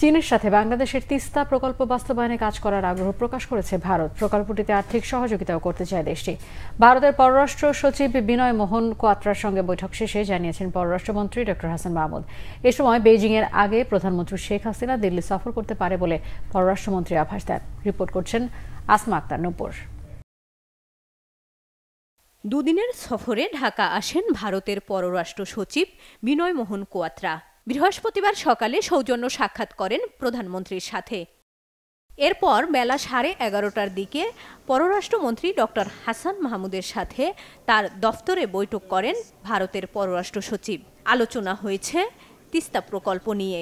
চীনের সাথে বাংলাদেশের তিস্তা প্রকল্প বাস্তবায়নে কাজ করার আগ্রহ প্রকাশ করেছে ভারত প্রকল্পটিতে আর্থিক সহযোগিতাও করতে চায় দেশটি ভারতের পররাষ্ট্র সচিব বিনয় মোহন কোয়াত্রার সঙ্গে বৈঠক শেষে জানিয়েছেন পররাষ্ট্রমন্ত্রী ডক্টর হাসান মাহমুদ এ সময় এর আগে প্রধানমন্ত্রী শেখ হাসিনা দিল্লি সফর করতে পারে বলে পররাষ্ট্রমন্ত্রী আভাস দেন রিপোর্ট করছেন আসমা আক্তার নূপুর দুদিনের সফরে ঢাকা আসেন ভারতের পররাষ্ট্র সচিব বিনয় মোহন কোয়াত্রা বৃহস্পতিবার সকালে সৌজন্য সাক্ষাৎ করেন প্রধানমন্ত্রীর সাথে এরপর বেলা সাড়ে এগারোটার দিকে পররাষ্ট্রমন্ত্রী ডক্টর হাসান মাহমুদের সাথে তার দফতরে বৈঠক করেন ভারতের পররাষ্ট্র সচিব আলোচনা হয়েছে তিস্তা প্রকল্প নিয়ে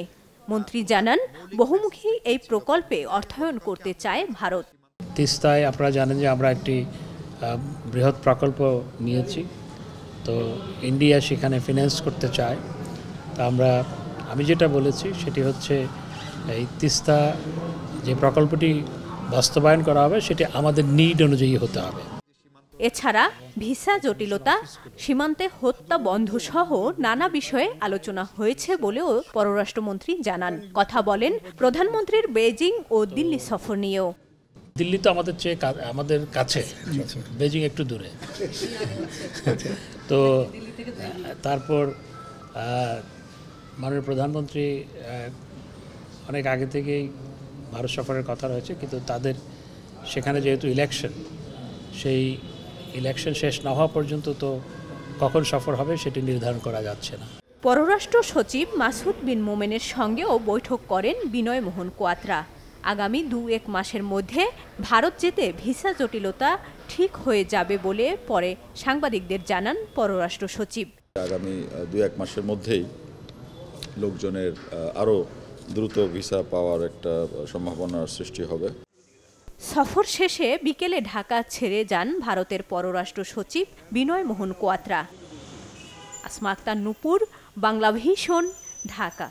মন্ত্রী জানান বহুমুখী এই প্রকল্পে অর্থায়ন করতে চায় ভারত তিস্তায় আপনারা জানেন যে আমরা একটি বৃহৎ প্রকল্প নিয়েছি তো ইন্ডিয়া সেখানে ফিনান্স করতে চায় তা আমরা আমি যেটা বলেছি সেটি হচ্ছে এই তিস্তা যে প্রকল্পটি বাস্তবায়ন করা হবে সেটি আমাদের নিড অনুযায়ী হতে হবে এছাড়া ভিসা জটিলতা সীমান্তে হত্যা বন্ধ সহ নানা বিষয়ে আলোচনা হয়েছে বলেও পররাষ্ট্রমন্ত্রী জানান কথা বলেন প্রধানমন্ত্রীর বেজিং ও দিল্লি সফর নিয়েও দিল্লি তো আমাদের চেয়ে আমাদের কাছে বেজিং একটু দূরে তো তারপর মাননীয় প্রধানমন্ত্রী অনেক আগে থেকেই ভারত সফরের কথা রয়েছে কিন্তু তাদের সেখানে যেহেতু ইলেকশন সেই ইলেকশন শেষ না হওয়া পর্যন্ত তো কখন সফর হবে সেটি নির্ধারণ করা যাচ্ছে না পররাষ্ট্র সচিব মাসুদ বিন মোমেনের সঙ্গেও বৈঠক করেন বিনয় মোহন কোয়াত্রা আগামী দু এক মাসের মধ্যে ভারত যেতে ভিসা জটিলতা ঠিক হয়ে যাবে বলে পরে সাংবাদিকদের জানান পররাষ্ট্র সচিব আগামী দু এক মাসের মধ্যেই লোকজনের আরও দ্রুত ভিসা পাওয়ার একটা সম্ভাবনার সৃষ্টি হবে সফর শেষে বিকেলে ঢাকা ছেড়ে যান ভারতের পররাষ্ট্র সচিব বিনয় মোহন কোয়াত্রা আসমাক্তা নুপুর বাংলা ভীষণ ঢাকা